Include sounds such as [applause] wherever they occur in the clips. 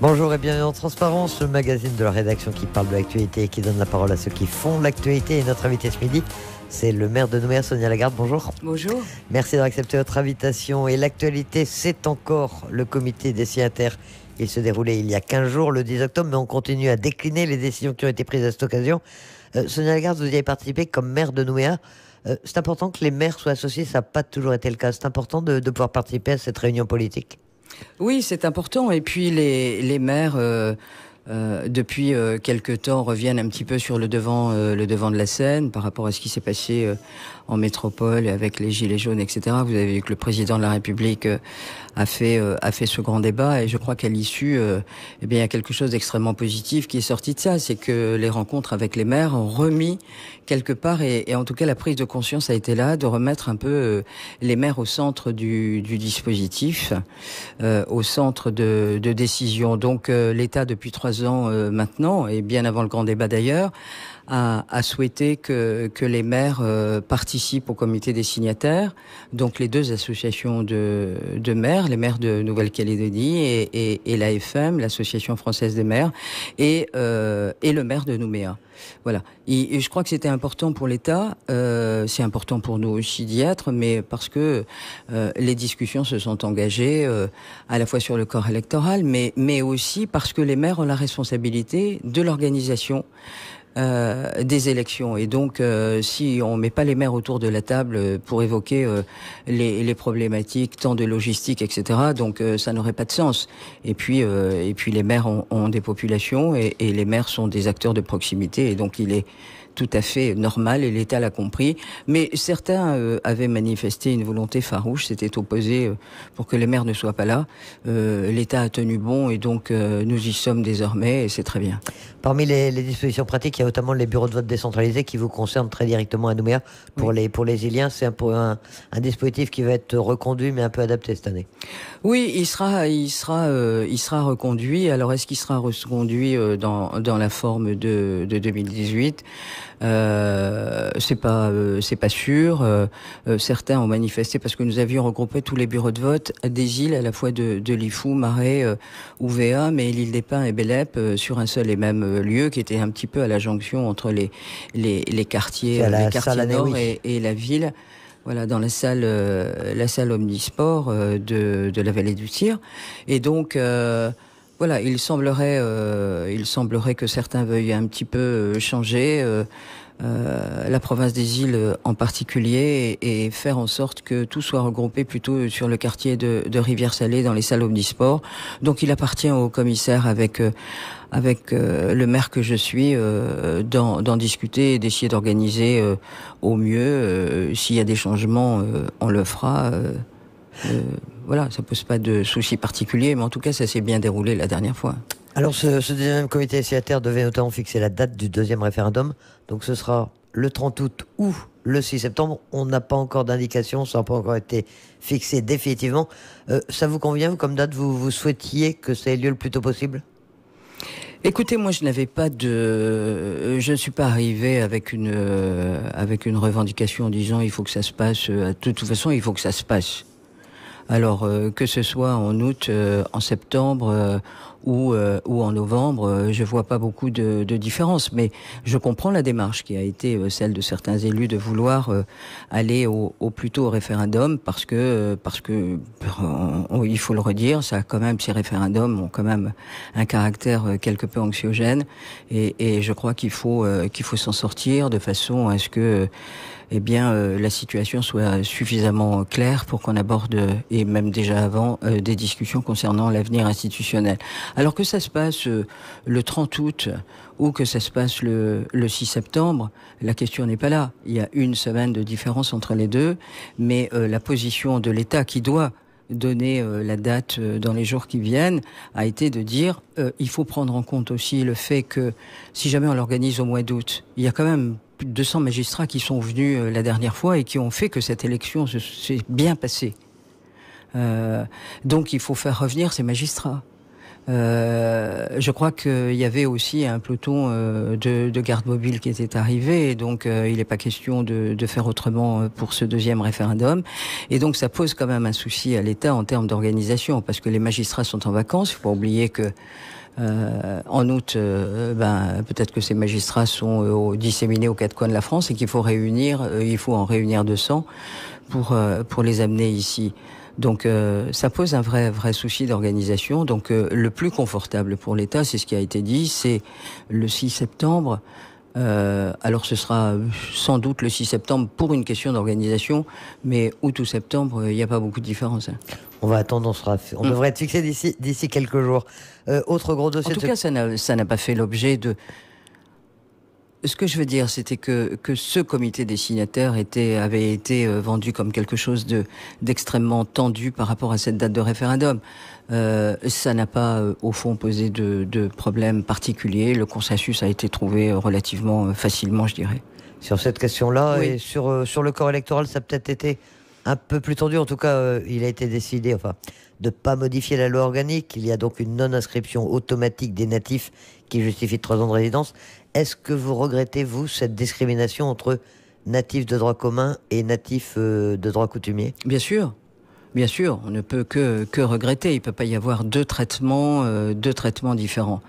Bonjour et bienvenue en Transparence, le magazine de la rédaction qui parle de l'actualité et qui donne la parole à ceux qui font l'actualité. Et notre invité ce midi, c'est le maire de Nouméa, Sonia Lagarde. Bonjour. Bonjour. Merci d'avoir accepté notre invitation. Et l'actualité, c'est encore le comité des signataires. Il se déroulait il y a 15 jours, le 10 octobre, mais on continue à décliner les décisions qui ont été prises à cette occasion. Euh, Sonia Lagarde, vous y avez participé comme maire de Nouméa. Euh, c'est important que les maires soient associés, ça n'a pas toujours été le cas. C'est important de pouvoir participer à cette réunion politique. Oui, c'est important. Et puis les, les maires... Euh, euh, depuis euh, quelques temps reviennent un petit peu sur le devant, euh, le devant de la scène par rapport à ce qui s'est passé en métropole avec les gilets jaunes, etc. Vous avez vu que le président de la République a fait euh, a fait ce grand débat et je crois qu'à l'issue euh, eh bien il y a quelque chose d'extrêmement positif qui est sorti de ça c'est que les rencontres avec les maires ont remis quelque part et, en tout cas la prise de conscience a été là de remettre un peu euh, les maires au centre du, dispositif au centre de, de décision donc l'État depuis trois ans maintenant et bien avant le grand débat d'ailleurs a, souhaité que, que les maires euh, participent au comité des signataires, donc les deux associations de, de maires, les maires de Nouvelle-Calédonie et, et, et l'AFM, l'Association française des maires, et, euh, et le maire de Nouméa. Voilà. je crois que c'était important pour l'État, euh, c'est important pour nous aussi d'y être, mais parce que euh, les discussions se sont engagées euh, à la fois sur le corps électoral, mais, mais aussi parce que les maires ont la responsabilité de l'organisation euh, des élections. Et donc, euh, si on met pas les maires autour de la table euh, pour évoquer les, problématiques, tant de logistique, etc., donc ça n'aurait pas de sens. Et puis, et puis les maires ont, des populations et, et les maires sont des acteurs de proximité. Et donc, il est tout à fait normal et l'État l'a compris. Mais certains euh, avaient manifesté une volonté farouche, s'étaient opposés euh, pour que les maires ne soient pas là. Euh, L'État a tenu bon et donc nous y sommes désormais et c'est très bien. Parmi les, dispositions pratiques, il y a notamment les bureaux de vote décentralisés qui vous concernent très directement à Nouméa. Pour, les, pour les Iliens, c'est un, un, un, dispositif qui va être reconduit mais un peu adapté cette année. Oui, il sera, il sera, il sera reconduit. Alors est-ce qu'il sera reconduit dans, la forme de, de 2018 euh, c'est pas, euh, c'est pas sûr. Euh, euh, certains ont manifesté parce que nous avions regroupé tous les bureaux de vote des îles à la fois de, de Lifou, Marais, Ouvéa, mais l'île des Pins et Bélep sur un seul et même lieu qui était un petit peu à la jonction entre les les, les quartiers, les quartiers nord et, et la ville voilà, dans la salle, la salle omnisport de, de, la vallée du Tir. Et donc, voilà, il semblerait, euh, il semblerait que certains veuillent un petit peu euh, changer euh, la province des îles en particulier et, faire en sorte que tout soit regroupé plutôt sur le quartier de, Rivière-Salée dans les salles omnisports. Donc il appartient au commissaire avec avec le maire que je suis d'en discuter et d'essayer d'organiser au mieux. S'il y a des changements, on le fera. Euh, voilà, ça pose pas de soucis particuliers, mais en tout cas, ça s'est bien déroulé la dernière fois. Alors, ce, deuxième comité initiateur devait notamment fixer la date du deuxième référendum. Donc, ce sera le 30 août ou le 6 septembre. On n'a pas encore d'indication, ça n'a pas encore été fixé définitivement. Euh, ça vous convient comme date vous, souhaitiez que ça ait lieu le plus tôt possible Écoutez, moi, je n'avais pas de, je ne suis pas arrivé avec une euh, avec une revendication en disant il faut que ça se passe. De toute façon, il faut que ça se passe. Alors euh, que ce soit en août, euh, en septembre euh, ou, ou en novembre, je vois pas beaucoup de, de, différence. Mais je comprends la démarche qui a été celle de certains élus de vouloir aller au, au plutôt au référendum parce que parce que il faut le redire, ça quand même ces référendums ont quand même un caractère quelque peu anxiogène et, et je crois qu'il faut qu'il faut s'en sortir de façon à ce que eh bien, euh, la situation soit suffisamment claire pour qu'on aborde, euh, et même déjà avant, euh, des discussions concernant l'avenir institutionnel. Alors que ça se passe le 30 août ou que ça se passe le, 6 septembre, la question n'est pas là. Il y a une semaine de différence entre les deux, mais la position de l'État qui doit donner la date dans les jours qui viennent, a été de dire il faut prendre en compte aussi le fait que si jamais on l'organise au mois d'août, il y a quand même 200 magistrats qui sont venus euh, la dernière fois et qui ont fait que cette élection s'est bien passée. Euh, donc il faut faire revenir ces magistrats. Euh, je crois qu'il y avait aussi un peloton de, garde mobile qui était arrivé, et donc il n'est pas question de, faire autrement pour ce deuxième référendum. Et donc ça pose quand même un souci à l'État en termes d'organisation, parce que les magistrats sont en vacances. Il faut oublier que euh, en août, euh, ben, peut-être que ces magistrats sont euh, disséminés aux quatre coins de la France et qu'il faut réunir, il faut en réunir 200 pour, pour les amener ici. Donc ça pose un vrai vrai souci d'organisation. Donc le plus confortable pour l'État, c'est ce qui a été dit, c'est le 6 septembre. alors ce sera sans doute le 6 septembre pour une question d'organisation, mais août ou septembre, il n'y a pas beaucoup de différence. Hein. On va attendre, on, sera, on mm. devrait être fixé d'ici, d'ici quelques jours. Euh, autre gros dossier. En tout cas, ça n'a, pas fait l'objet de. Ce que je veux dire, c'était que, que ce comité des signataires était, avait été euh, vendu comme quelque chose de, d'extrêmement tendu par rapport à cette date de référendum. Euh, ça n'a pas, au fond, posé de, de problème particulier. Le consensus a été trouvé relativement facilement, je dirais. Sur cette question-là et sur, sur le corps électoral, ça a peut-être été un peu plus tendu. En tout cas, euh, il a été décidé enfin, de ne pas modifier la loi organique. Il y a donc une non-inscription automatique des natifs qui justifie trois ans de résidence. Est-ce que vous regrettez, vous, cette discrimination entre natifs de droit commun et natifs euh, de droit coutumier Bien sûr, Bien sûr, on ne peut que, que regretter. Il ne peut pas y avoir deux traitements, euh, deux traitements différents.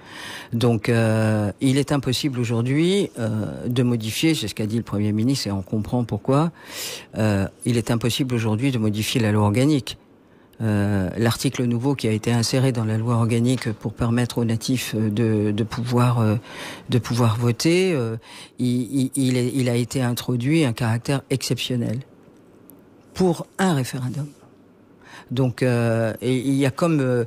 Donc, euh, il est impossible aujourd'hui euh, de modifier, c'est ce qu'a dit le Premier ministre et on comprend pourquoi, il est impossible aujourd'hui de modifier la loi organique. L'article nouveau qui a été inséré dans la loi organique pour permettre aux natifs de, de pouvoir de pouvoir voter, il, il, il a été introduit un caractère exceptionnel pour un référendum. Donc, euh, il y a comme euh,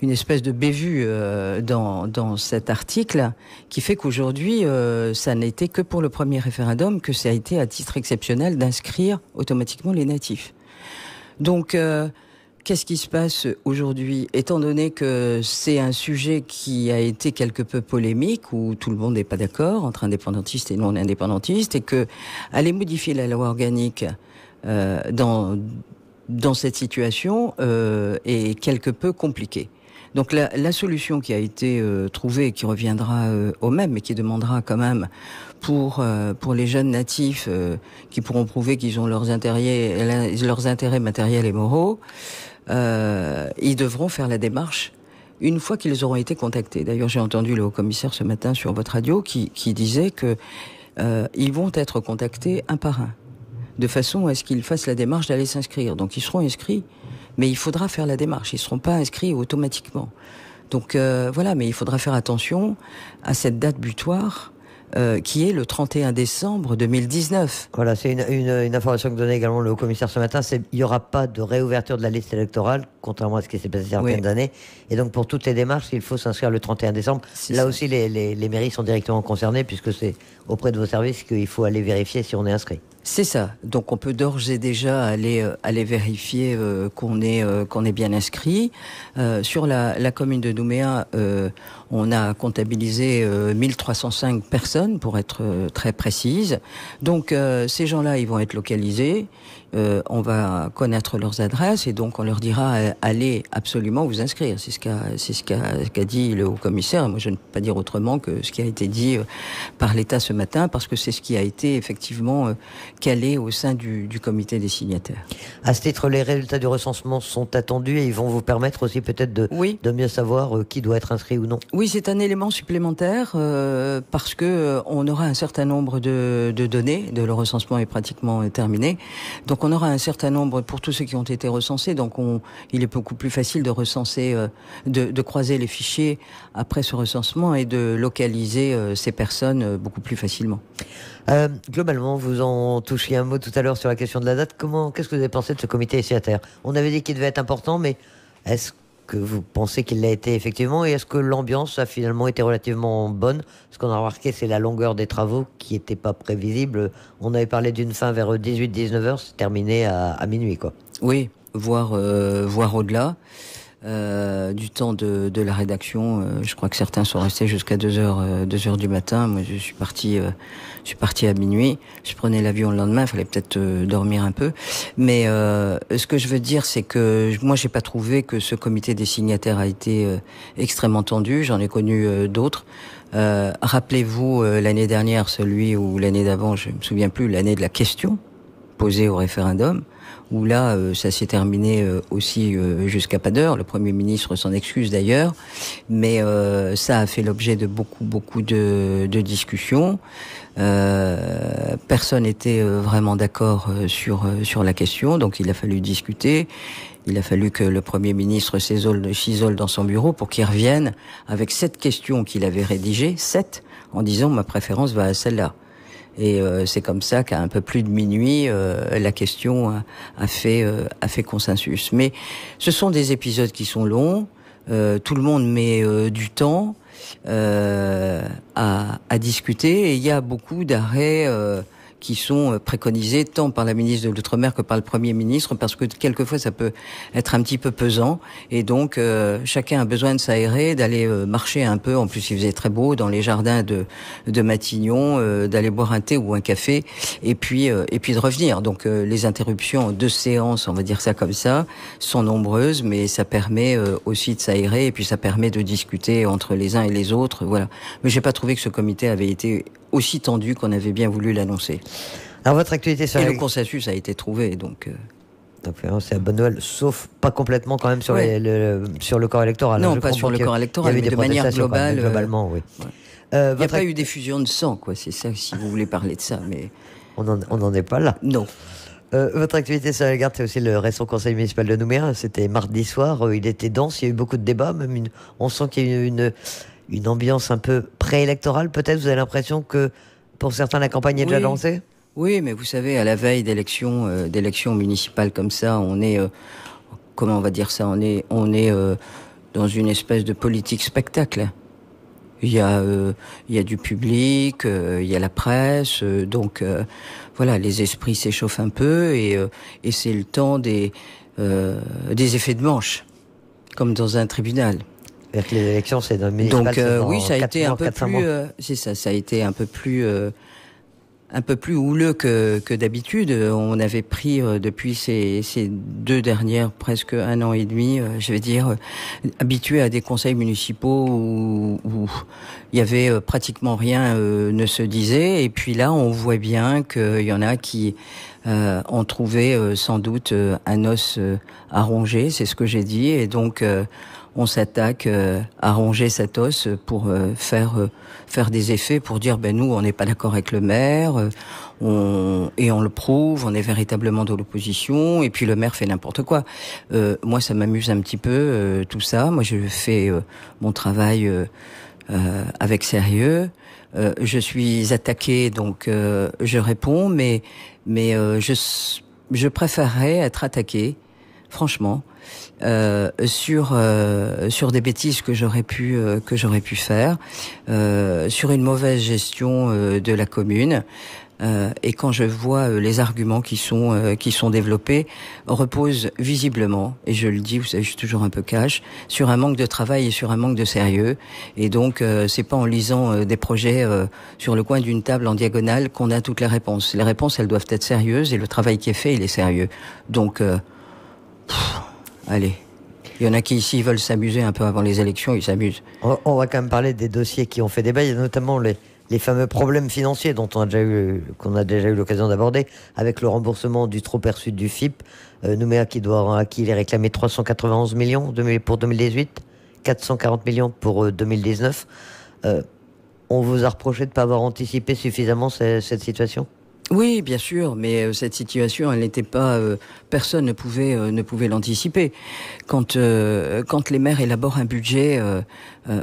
une espèce de bévue euh, dans, dans cet article qui fait qu'aujourd'hui, euh, ça n'était que pour le premier référendum que ça a été à titre exceptionnel d'inscrire automatiquement les natifs. Donc, qu'est-ce qui se passe aujourd'hui Étant donné que c'est un sujet qui a été quelque peu polémique, où tout le monde n'est pas d'accord entre indépendantistes et non indépendantistes, et que aller modifier la loi organique dans dans cette situation euh, est quelque peu compliquée. Donc la, la, solution qui a été euh, trouvée, qui reviendra euh, au même, mais qui demandera quand même pour euh, pour les jeunes natifs euh, qui pourront prouver qu'ils ont leurs intérêts leurs intérêts matériels et moraux, ils devront faire la démarche une fois qu'ils auront été contactés. D'ailleurs, j'ai entendu le haut-commissaire ce matin sur votre radio qui, qui disait que ils vont être contactés un par un de façon à ce qu'ils fassent la démarche d'aller s'inscrire. Donc ils seront inscrits, mais il faudra faire la démarche. Ils ne seront pas inscrits automatiquement. Donc euh, voilà, mais il faudra faire attention à cette date butoir euh, qui est le 31 décembre 2019. Voilà, c'est une, information que donnait également le commissaire ce matin, c'est il n'y aura pas de réouverture de la liste électorale, contrairement à ce qui s'est passé en oui. années. Et donc pour toutes les démarches, il faut s'inscrire le 31 décembre. Là aussi, les, les mairies sont directement concernées, puisque c'est auprès de vos services qu'il faut aller vérifier si on est inscrit. C'est ça. Donc on peut d'ores et déjà aller euh, aller vérifier euh, qu'on est euh, qu'on est bien inscrit sur la, la, commune de Nouméa. On a comptabilisé 1305 euh, personnes, pour être euh, très précise. Donc euh, ces gens-là, ils vont être localisés. on va connaître leurs adresses et donc on leur dira allez absolument vous inscrire. C'est ce qu'a ce dit le haut commissaire. Moi je ne peux pas dire autrement que ce qui a été dit par l'État ce matin parce que c'est ce qui a été effectivement calé au sein du, comité des signataires. À ce titre, les résultats du recensement sont attendus et ils vont vous permettre aussi peut-être de de mieux savoir qui doit être inscrit ou non. Oui, c'est un élément supplémentaire euh, parce que euh, on aura un certain nombre de, données. De, le recensement est pratiquement terminé, donc on aura un certain nombre pour tous ceux qui ont été recensés. Donc il est beaucoup plus facile de recenser, euh, de, croiser les fichiers après ce recensement et de localiser ces personnes beaucoup plus facilement. globalement, vous en touchiez un mot tout à l'heure sur la question de la date. Comment, qu'est-ce que vous avez pensé de ce comité à terre On avait dit qu'il devait être important, mais est-ce que vous pensez qu'il l'a été effectivement Et est-ce que l'ambiance a finalement été relativement bonne Ce qu'on a remarqué, c'est la longueur des travaux qui n'était pas prévisible. On avait parlé d'une fin vers 18-19 heures, c'est terminé à, minuit, quoi. Oui, voire, euh, voire au-delà. Euh, du temps de, de la rédaction. Euh, je crois que certains sont restés jusqu'à 2 heures, 2 euh, heures du matin. Moi, je suis parti, je suis parti à minuit. Je prenais l'avion le lendemain. Il fallait peut-être dormir un peu. Mais ce que je veux dire, c'est que moi, j'ai pas trouvé que ce comité des signataires a été extrêmement tendu. J'en ai connu d'autres. Rappelez-vous l'année dernière, celui ou l'année d'avant, je me souviens plus, l'année de la question posée au référendum où là, euh, ça s'est terminé euh, aussi euh, jusqu'à pas d'heure. Le Premier ministre s'en excuse d'ailleurs, mais ça a fait l'objet de beaucoup, beaucoup de, discussions. personne n'était vraiment d'accord sur sur la question, donc il a fallu discuter. Il a fallu que le Premier ministre s'isole dans son bureau pour qu'il revienne avec cette question qu'il avait rédigée, sept, en disant ma préférence va à celle-là. Et euh, c'est comme ça qu'à un peu plus de minuit, euh, la question a, fait, euh, a fait consensus. Mais ce sont des épisodes qui sont longs. tout le monde met du temps à, à, discuter et il y a beaucoup d'arrêts qui sont euh, préconisés tant par la ministre de l'Outre-mer que par le Premier ministre, parce que quelquefois ça peut être un petit peu pesant, et donc euh, chacun a besoin de s'aérer, d'aller euh, marcher un peu, en plus il faisait très beau, dans les jardins de, de Matignon, d'aller boire un thé ou un café, et puis, et puis de revenir. Donc les interruptions de séance, on va dire ça comme ça, sont nombreuses, mais ça permet aussi de s'aérer, et puis ça permet de discuter entre les uns et les autres, voilà. Mais j'ai pas trouvé que ce comité avait été aussi tendu qu'on avait bien voulu l'annoncer. Alors votre actualité sur et le consensus a été trouvé, donc. Euh, euh, c'est la bonne nouvelle, sauf pas complètement quand même sur, le, sur le corps électoral. Hein. Non, pas sur le corps électoral, mais de manière globale. Euh, globalement, oui. il n'y a pas eu fusions de sang, quoi. C'est ça, si vous voulez parler de ça, mais on n'en est pas là. Non. votre activité sur la garde, c'est aussi le récent conseil municipal de Nouméa. C'était mardi soir, il était dense, il y a eu beaucoup de débats, même on sent qu'il y a eu une, une ambiance un peu Électoral, peut-être vous avez l'impression que pour certains la campagne est déjà lancée Oui, mais vous savez, à la veille d'élections euh, d'élections municipales comme ça, on est euh, comment on va dire ça On est on est euh, dans une espèce de politique spectacle. Il y a il y a du public, il y a la presse, donc voilà, les esprits s'échauffent un peu et, et c'est le temps des des effets de manche, comme dans un tribunal. Donc euh, oui, ça a, été euh, ça, ça a été un peu plus, euh, un peu plus, houleux que, que d'habitude. On avait pris depuis ces, ces, deux dernières presque un an et demi, je vais dire, habitué à des conseils municipaux où, où il y avait pratiquement rien ne se disait. Et puis là, on voit bien qu'il y en a qui euh, ont trouvé euh, sans doute euh, un os euh, à ronger, c'est ce que j'ai dit, et donc on s'attaque à ronger cet os pour faire faire des effets, pour dire ben nous on n'est pas d'accord avec le maire, et on le prouve, on est véritablement de l'opposition, et puis le maire fait n'importe quoi. moi ça m'amuse un petit peu tout ça. Moi je fais mon travail avec sérieux. Euh, je suis attaqué, donc euh, je réponds, mais mais euh, je je préférerais être attaqué, franchement, sur sur des bêtises que j'aurais pu que j'aurais pu faire, sur une mauvaise gestion de la commune, euh, et quand je vois euh, les arguments qui sont euh, qui sont développés, reposent visiblement, et je le dis, vous savez, je suis toujours un peu cash, sur un manque de travail et sur un manque de sérieux. Et donc, c'est pas en lisant des projets sur le coin d'une table en diagonale qu'on a toutes les réponses. Les réponses, elles doivent être sérieuses, et le travail qui est fait, il est sérieux. Donc, allez. Il y en a qui ici veulent s'amuser un peu avant les élections, ils s'amusent. On va quand même parler des dossiers qui ont fait débat. Il y a notamment les, les fameux problèmes financiers dont on déjà eu, qu'on a déjà eu l'occasion d'aborder, avec le remboursement du trop perçu du FIP, euh, Nouméa qui doit, à qui il réclamé 391 millions pour 2018, 440 millions pour 2019. on vous a reproché de ne pas avoir anticipé suffisamment cette situation oui, bien sûr, mais euh, cette situation, elle n'était pas, euh, personne ne pouvait euh, ne pouvait l'anticiper. Quand quand les maires élaborent un budget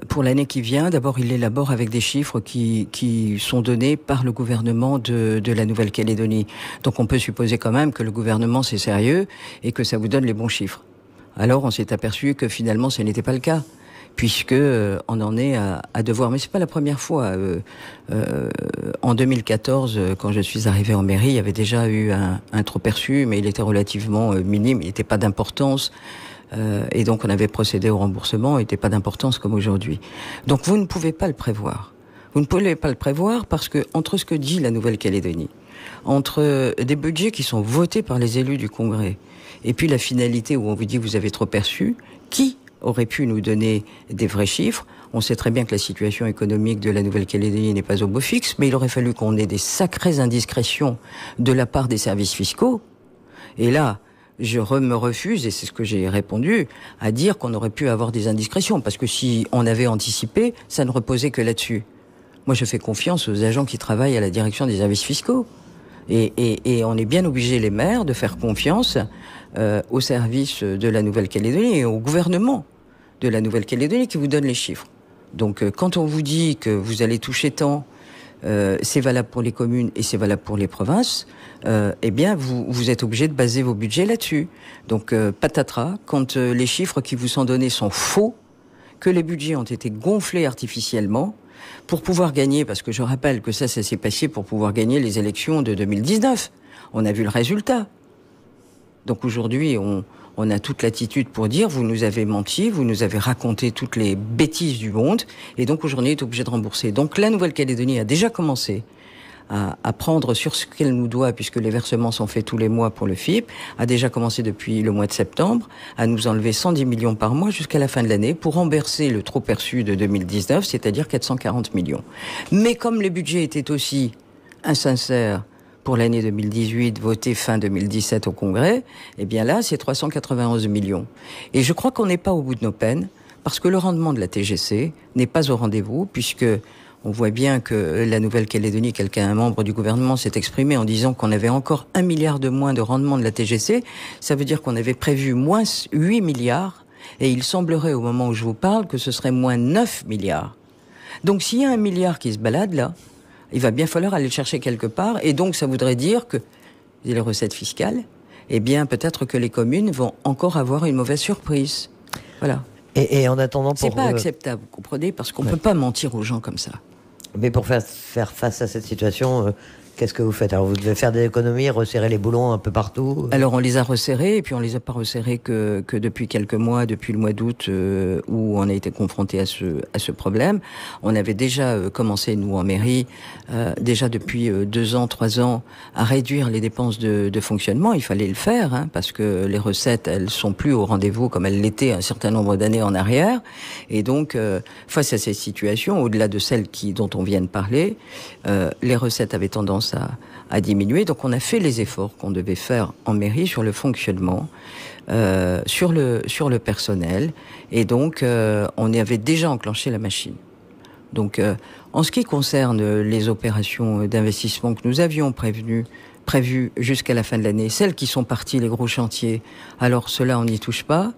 pour l'année qui vient, d'abord ils l'élaborent avec des chiffres qui qui sont donnés par le gouvernement de de la Nouvelle-Calédonie. Donc on peut supposer quand même que le gouvernement c'est sérieux et que ça vous donne les bons chiffres. Alors on s'est aperçu que finalement ce n'était pas le cas puisque euh, on en est à, devoir. Mais c'est pas la première fois. Euh, euh, en 2014, quand je suis arrivé en mairie, il y avait déjà eu un, trop perçu, mais il était relativement minime, il n'était pas d'importance. et donc on avait procédé au remboursement, il n'était pas d'importance comme aujourd'hui. Donc vous ne pouvez pas le prévoir. Vous ne pouvez pas le prévoir parce que entre ce que dit la Nouvelle-Calédonie, entre des budgets qui sont votés par les élus du Congrès, et puis la finalité où on vous dit vous avez trop perçu, qui aurait pu nous donner des vrais chiffres. On sait très bien que la situation économique de la Nouvelle-Calédonie n'est pas au beau fixe, mais il aurait fallu qu'on ait des sacrées indiscrétions de la part des services fiscaux. Et là, je me refuse, et c'est ce que j'ai répondu, à dire qu'on aurait pu avoir des indiscrétions, parce que si on avait anticipé, ça ne reposait que là-dessus. Moi, je fais confiance aux agents qui travaillent à la direction des services fiscaux. Et, et, et on est bien obligé, les maires, de faire confiance euh, au service de la Nouvelle-Calédonie et au gouvernement de la Nouvelle-Calédonie qui vous donne les chiffres. Donc euh, quand on vous dit que vous allez toucher tant, euh, c'est valable pour les communes et c'est valable pour les provinces, eh bien, vous, êtes obligé de baser vos budgets là-dessus. Donc, patatras, quand les chiffres qui vous sont donnés sont faux, que les budgets ont été gonflés artificiellement, pour pouvoir gagner, parce que je rappelle que ça, ça s'est passé pour pouvoir gagner les élections de 2019. On a vu le résultat. Donc aujourd'hui, on, a toute l'attitude pour dire vous nous avez menti, vous nous avez raconté toutes les bêtises du monde, et donc aujourd'hui, est obligé de rembourser. Donc la Nouvelle-Calédonie a déjà commencé à, à prendre sur ce qu'elle nous doit, puisque les versements sont faits tous les mois pour le FIP, a déjà commencé depuis le mois de septembre à nous enlever 110 millions par mois jusqu'à la fin de l'année pour rembourser le trop perçu de 2019, c'est-à-dire 440 millions. Mais comme les budget était aussi insincères, pour l'année 2018 votée fin 2017 au Congrès, eh bien là, c'est 391 millions. Et je crois qu'on n'est pas au bout de nos peines, parce que le rendement de la TGC n'est pas au rendez-vous, puisque on voit bien que euh, la Nouvelle-Calédonie, quelqu'un, un membre du gouvernement, s'est exprimé en disant qu'on avait encore un milliard de moins de rendement de la TGC. Ça veut dire qu'on avait prévu moins 8 milliards, et il semblerait au moment où je vous parle que ce serait moins 9 milliards. Donc s'il y a un milliard qui se balade là, il va bien falloir aller le chercher quelque part. Et donc, ça voudrait dire que les recettes fiscales, eh bien, peut-être que les communes vont encore avoir une mauvaise surprise. Voilà. Et, en attendant, pour c'est pas euh, acceptable, vous comprenez, parce qu'on ne peut pas mentir aux gens comme ça. Mais pour faire, face à cette situation, euh, Qu'est-ce que vous faites Alors vous devez faire des économies, resserrer les boulons un peu partout euh Alors on les a resserrés et puis on les a pas resserrés que, depuis quelques mois, depuis le mois d'août euh, où on a été confronté à ce, à ce problème. On avait déjà euh, commencé, nous en mairie, déjà depuis deux ans, trois ans, à réduire les dépenses de, fonctionnement. Il fallait le faire hein, parce que les recettes, elles sont plus au rendez-vous comme elles l'étaient un certain nombre d'années en arrière. Et donc, face à cette situation, au-delà de celle qui, dont on vient de parler, les recettes avaient tendance a diminué, Donc on a fait les efforts qu'on devait faire en mairie sur le fonctionnement, euh, sur le sur le personnel, et donc euh, on avait déjà enclenché la machine. Donc euh, en ce qui concerne les opérations d'investissement que nous avions prévues jusqu'à la fin de l'année, celles qui sont parties les gros chantiers, alors cela on n'y touche pas.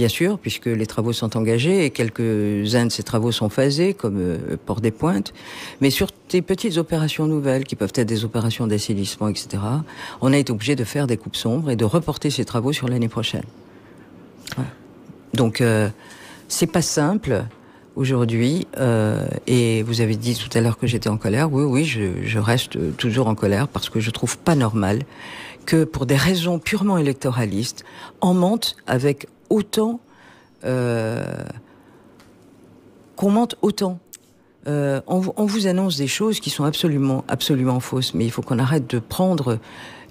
Bien sûr, puisque les travaux sont engagés et quelques-uns de ces travaux sont phasés, comme euh, Port des Pointes. Mais sur des petites opérations nouvelles, qui peuvent être des opérations d'assainissement, etc., on a été obligé de faire des coupes sombres et de reporter ces travaux sur l'année prochaine. Donc, euh, c'est pas simple aujourd'hui. Euh, et vous avez dit tout à l'heure que j'étais en colère. Oui, oui, je, je, reste toujours en colère parce que je trouve pas normal que pour des raisons purement électoralistes, on monte avec autant, euh, qu'on mente autant. Euh, on, vous annonce des choses qui sont absolument, absolument fausses. Mais il faut qu'on arrête de prendre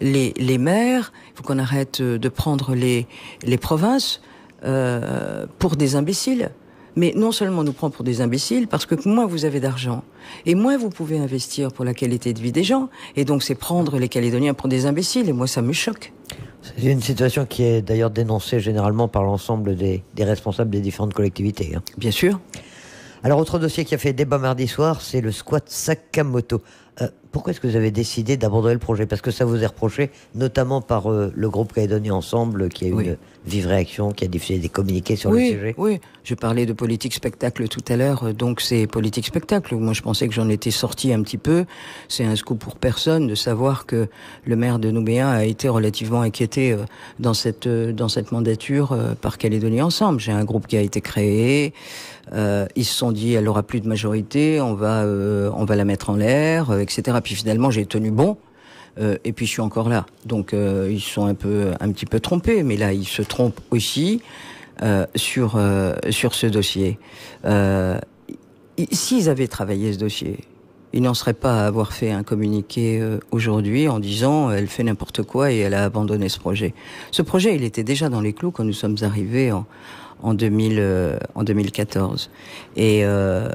les, les maires, il faut qu'on arrête euh, de prendre les, les provinces euh, pour des imbéciles. Mais non seulement nous prend pour des imbéciles, parce que moins vous avez d'argent, et moins vous pouvez investir pour la qualité de vie des gens, et donc c'est prendre les Calédoniens pour des imbéciles, et moi ça me choque. C'est une situation qui est d'ailleurs dénoncée généralement par l'ensemble des, responsables des différentes collectivités. Hein. Bien sûr. Alors, autre dossier qui a fait débat mardi soir, c'est le squat Sakamoto. Euh, pourquoi est-ce que vous avez décidé d'abandonner le projet Parce que ça vous est reproché, notamment par euh, le groupe Calédonie Ensemble, qui a eu une vive réaction, qui a diffusé des communiqués sur le sujet. Oui, je parlais de politique spectacle tout à l'heure, euh, donc c'est politique spectacle. Moi, je pensais que j'en étais sorti un petit peu. C'est un scoop pour personne de savoir que le maire de Nouméa a été relativement inquiété dans cette, dans cette mandature par Calédonie Ensemble. J'ai un groupe qui a été créé. ils se sont dit, elle aura plus de majorité, on va, on va la mettre en l'air, etc. Puis finalement, j'ai tenu bon. Euh, et puis je suis encore là. Donc euh, ils sont un peu, un petit peu trompés, mais là ils se trompent aussi euh, sur euh, sur ce dossier. S'ils avaient travaillé ce dossier, ils n'en seraient pas à avoir fait un communiqué aujourd'hui en disant elle fait n'importe quoi et elle a abandonné ce projet. Ce projet, il était déjà dans les clous quand nous sommes arrivés en en, 2000, en 2014. Et euh,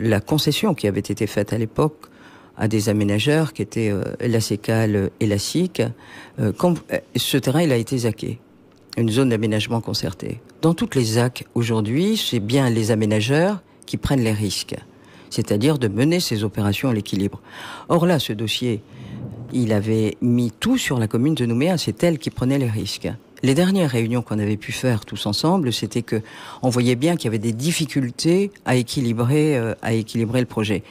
la concession qui avait été faite à l'époque à des aménageurs qui étaient euh, la Sécale et la SIC. Euh, quand, euh, ce terrain, il a été zaqué. Une zone d'aménagement concertée. Dans toutes les ZAC aujourd'hui, c'est bien les aménageurs qui prennent les risques. C'est-à-dire de mener ces opérations à l'équilibre. Or là, ce dossier, il avait mis tout sur la commune de Nouméa. C'est elle qui prenait les risques. Les dernières réunions qu'on avait pu faire tous ensemble, c'était que on voyait bien qu'il y avait des difficultés à équilibrer, euh, à équilibrer le projet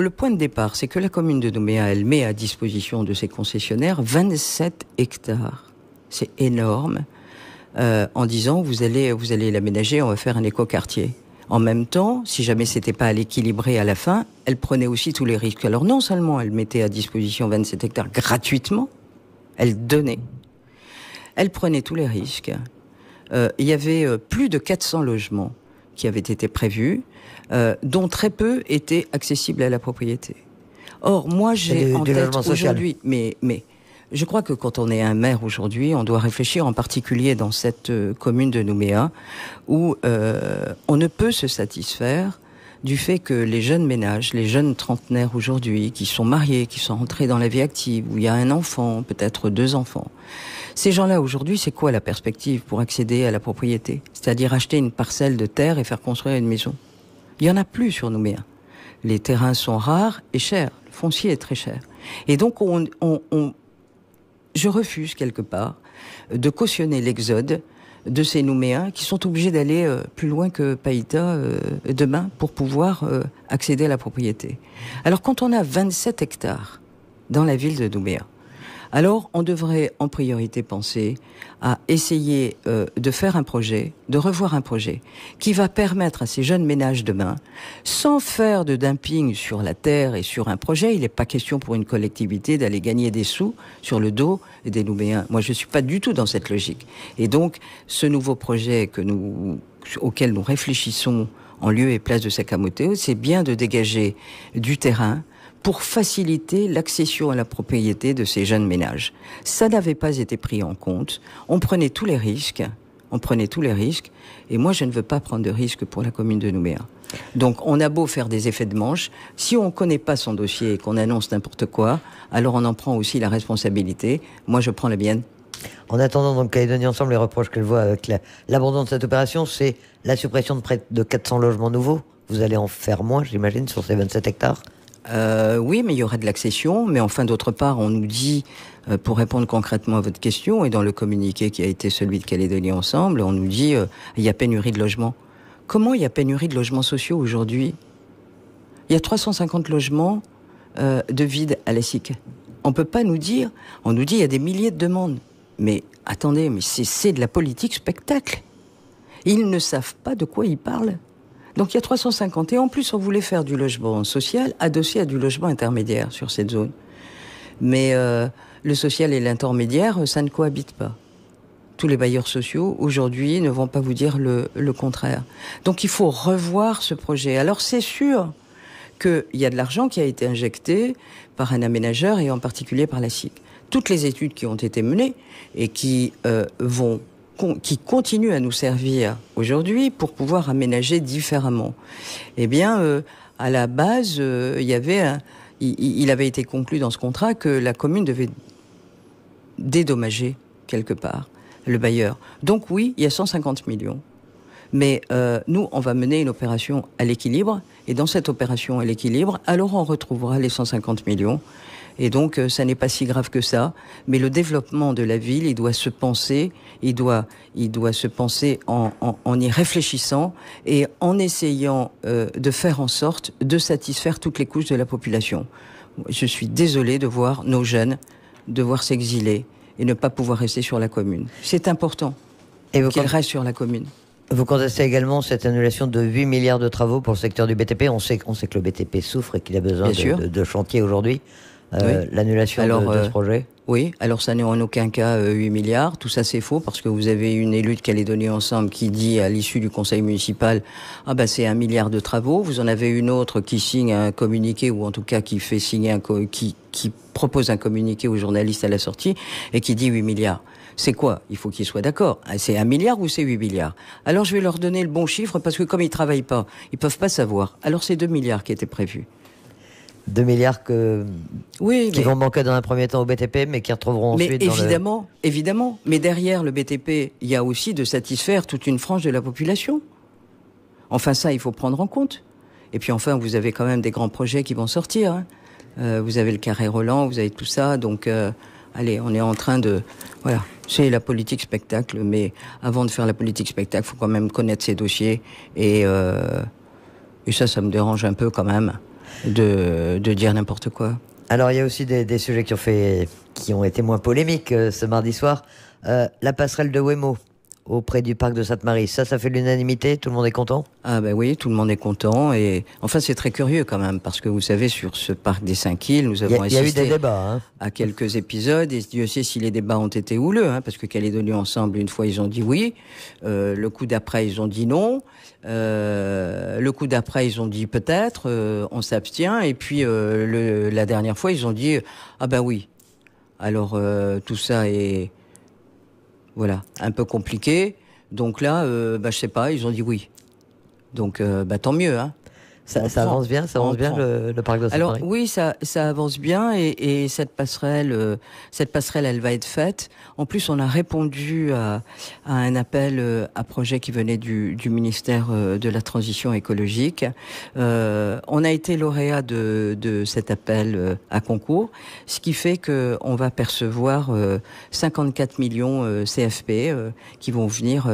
le point de départ, c'est que la commune de Nouméa, elle met à disposition de ses concessionnaires 27 hectares. C'est énorme. Euh, en disant, vous allez, vous allez l'aménager, on va faire un écoquartier. En même temps, si jamais c'était pas à l'équilibrer à la fin, elle prenait aussi tous les risques. Alors non seulement elle mettait à disposition 27 hectares gratuitement, elle donnait. Elle prenait tous les risques. Euh, il y avait euh, plus de 400 logements qui avaient été prévu, euh, dont très peu étaient accessibles à la propriété. Or, moi, j'ai en tête aujourd'hui, mais, mais je crois que quand on est un maire aujourd'hui, on doit réfléchir en particulier dans cette euh, commune de Nouméa, où euh, on ne peut se satisfaire du fait que les jeunes ménages, les jeunes trentenaires aujourd'hui, qui sont mariés, qui sont rentrés dans la vie active, où il y a un enfant, peut-être deux enfants, ces gens-là, aujourd'hui, c'est quoi la perspective pour accéder à la propriété C'est-à-dire acheter une parcelle de terre et faire construire une maison. Il n'y en a plus sur Nouméa. Les terrains sont rares et chers. Le foncier est très cher. Et donc, on, je refuse quelque part de cautionner l'exode de ces Nouméens qui sont obligés d'aller euh, plus loin que Païta euh, demain pour pouvoir euh, accéder à la propriété. Alors quand on a 27 hectares dans la ville de Nouméa, alors on devrait en priorité penser à essayer euh, de faire un projet, de revoir un projet qui va permettre à ces jeunes ménages demain, sans faire de dumping sur la terre et sur un projet, il n'est pas question pour une collectivité d'aller gagner des sous sur le dos des Nouméens. Moi, je ne suis pas du tout dans cette logique. Et donc, ce nouveau projet que nous, auquel nous réfléchissons en lieu et place de Sakamoto, c'est bien de dégager du terrain, pour faciliter l'accession à la propriété de ces jeunes ménages. Ça n'avait pas été pris en compte. On prenait tous les risques. On prenait tous les risques. Et moi, je ne veux pas prendre de risques pour la commune de Nouméa. Donc, on a beau faire des effets de manche. Si on ne connaît pas son dossier et qu'on annonce n'importe quoi, alors on en prend aussi la responsabilité. Moi, je prends la mienne. En attendant, donc, Calédonie Ensemble, les reproches qu'elle voit avec l'abandon de cette opération, c'est la suppression de près de 400 logements nouveaux. Vous allez en faire moins, j'imagine, sur ces 27 hectares euh, oui, mais il y aurait de l'accession. Mais enfin, d'autre part, on nous dit, euh, pour répondre concrètement à votre question, et dans le communiqué qui a été celui de Calédonie Ensemble, on nous dit, euh, il y a pénurie de logements. Comment il y a pénurie de logements sociaux aujourd'hui Il y a 350 logements de vide à la SIC. On peut pas nous dire, on nous dit, il y a des milliers de demandes. Mais attendez, mais c'est de la politique spectacle. Ils ne savent pas de quoi ils parlent. Donc il y a 350. Et en plus, on voulait faire du logement social adossé à du logement intermédiaire sur cette zone. Mais euh, le social et l'intermédiaire, ça ne cohabite pas. Tous les bailleurs sociaux, aujourd'hui, ne vont pas vous dire le, contraire. Donc il faut revoir ce projet. Alors c'est sûr qu'il y a de l'argent qui a été injecté par un aménageur et en particulier par la SIC. Toutes les études qui ont été menées et qui euh, vont qui continue à nous servir aujourd'hui pour pouvoir aménager différemment. Eh bien, euh, à la base, euh, il y avait avait été conclu dans ce contrat que la commune devait dédommager quelque part le bailleur. Donc oui, il y a 150 millions. Mais euh, nous, on va mener une opération à l'équilibre. Et dans cette opération à l'équilibre, alors on retrouvera les 150 millions et donc, euh, ça n'est pas si grave que ça. Mais le développement de la ville, il doit se penser, il doit, il doit se penser en, y réfléchissant et en essayant euh, de faire en sorte de satisfaire toutes les couches de la population. Je suis désolé de voir nos jeunes devoir s'exiler et ne pas pouvoir rester sur la commune. C'est important qu'ils restent sur la commune. Vous contestez également cette annulation de 8 milliards de travaux pour le secteur du BTP. On sait, on sait que le BTP souffre et qu'il a besoin de, de, de chantiers aujourd'hui. Euh, l'annulation de, ce euh, projet Oui, alors ça n'est en aucun cas 8 euh, milliards. Tout ça, c'est faux parce que vous avez une élue de Calédonie Ensemble qui dit à l'issue du conseil municipal Ah ben c'est un milliard de travaux. Vous en avez une autre qui signe un communiqué ou en tout cas qui fait signer qui, propose un communiqué aux journalistes à la sortie et qui dit 8 milliards. C'est quoi Il faut qu'ils soient d'accord. Ah, c'est un milliard ou c'est 8 milliards Alors je vais leur donner le bon chiffre parce que comme ils travaillent pas, ils ne peuvent pas savoir. Alors c'est 2 milliards qui étaient prévus. 2 milliards que, qui vont manquer dans un premier temps au BTP, mais qui retrouveront mais Évidemment, évidemment. Mais derrière le BTP, il y a aussi de satisfaire toute une frange de la population. Enfin, ça, il faut prendre en compte. Et puis, enfin, vous avez quand même des grands projets qui vont sortir. Hein. Euh, vous avez le carré Roland, vous avez tout ça. Donc, euh, allez, on est en train de. Voilà. C'est la politique spectacle, mais avant de faire la politique spectacle, faut quand même connaître ses dossiers et euh, et ça, ça me dérange un peu quand même de, dire n'importe quoi. Alors il y a aussi des, sujets qui ont été moins polémiques euh, ce mardi soir. Euh, la passerelle de Wemo auprès du parc de Sainte-Marie, ça, ça fait l'unanimité. Tout le monde est content. Ah ben oui, tout le monde est content. Et enfin, c'est très curieux quand même parce que vous savez, sur ce parc des Cinq Îles, nous avons il y a, eu des débats, hein. à quelques épisodes. Et Dieu sait si les débats ont été houleux, hein, parce que Calédonie ensemble, une fois ils ont dit oui, euh, le coup d'après ils ont dit non. Euh, le coup d'après, ils ont dit peut-être, euh, on s'abstient. Et puis euh, la dernière fois, ils ont dit ah ben oui. Alors tout ça est voilà un peu compliqué. Donc là, bah, je sais pas, ils ont dit oui. Donc bah, tant mieux. Hein. Ça, ça avance bien, ça avance bien le, le, parc de Alors oui, ça, ça avance bien et, et cette passerelle, euh, cette passerelle, elle va être faite. En plus, on a répondu à, un appel euh, à projet qui venait du, du ministère euh, de la Transition écologique. on a été lauréat de, de cet appel à concours, ce qui fait que on va percevoir 54 millions CFP qui vont venir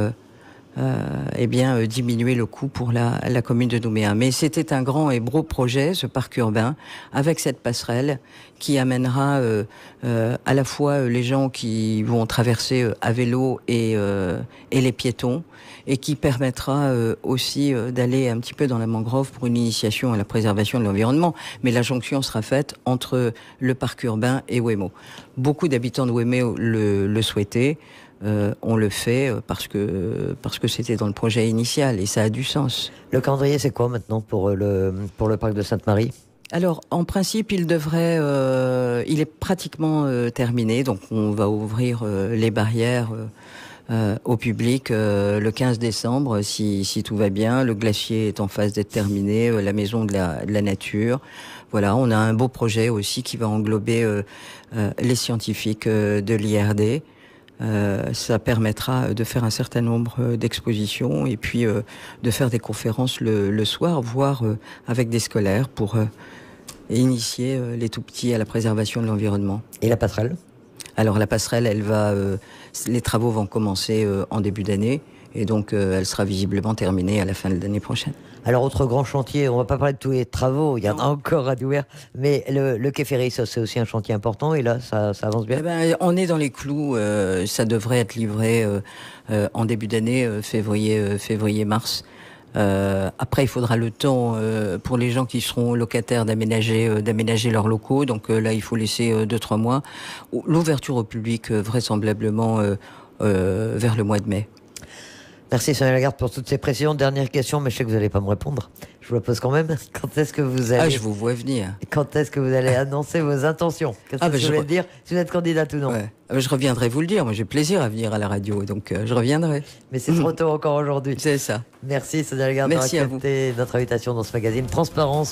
euh, eh bien, euh, diminuer le coût pour la, commune de Nouméa. Mais c'était un grand et gros projet, ce parc urbain, avec cette passerelle qui amènera euh, à la fois les gens qui vont traverser à vélo et, les piétons, et qui permettra aussi d'aller un petit peu dans la mangrove pour une initiation à la préservation de l'environnement. Mais la jonction sera faite entre le parc urbain et Wemo. Beaucoup d'habitants de Wemo le, le souhaitaient. Euh, on le fait euh, parce que parce que c'était dans le projet initial et ça a du sens. Le calendrier, c'est quoi maintenant pour euh, le pour le parc de Sainte-Marie alors, en principe, il devrait, il est pratiquement terminé, donc on va ouvrir les barrières. au public le 15 décembre, si, si, tout va bien. Le glacier est en phase d'être terminé, la maison de la, de la, nature. Voilà, on a un beau projet aussi qui va englober les scientifiques de l'IRD euh, ça permettra de faire un certain nombre euh, d'expositions et puis euh, de faire des conférences le, soir, voire avec des scolaires pour initier les tout petits à la préservation de l'environnement. Et la passerelle Alors la passerelle, elle va, les travaux vont commencer en début d'année et donc, euh, elle sera visiblement terminée à la fin de l'année prochaine. Alors, autre grand chantier, on ne va pas parler de tous les travaux, il y en a encore à Douer, mais le, le quai c'est aussi un chantier important, et là, ça, ça avance bien eh ben, On est dans les clous, euh, ça devrait être livré euh, en début d'année, février, février-mars. après, il faudra le temps pour les gens qui seront locataires d'aménager d'aménager leurs locaux. Donc là, il faut laisser deux trois mois. L'ouverture au public vraisemblablement vers le mois de mai. Merci Sonia Lagarde pour toutes ces précisions. Dernière question, mais je sais que vous n'allez pas me répondre. Je vous la pose quand même. [laughs] Quand est-ce que vous allez... Ah, je vous vois venir. Quand est-ce que vous allez annoncer vos intentions Qu'est-ce ah, que bah, je voulais dire Si vous êtes candidate ou non ah, bah, Je reviendrai vous le dire. Moi, j'ai plaisir à venir à la radio, donc euh, je reviendrai. Mais c'est trop [laughs] tôt encore aujourd'hui. C'est ça. Merci Sonia Lagarde d'avoir accepté notre invitation dans ce magazine Transparence.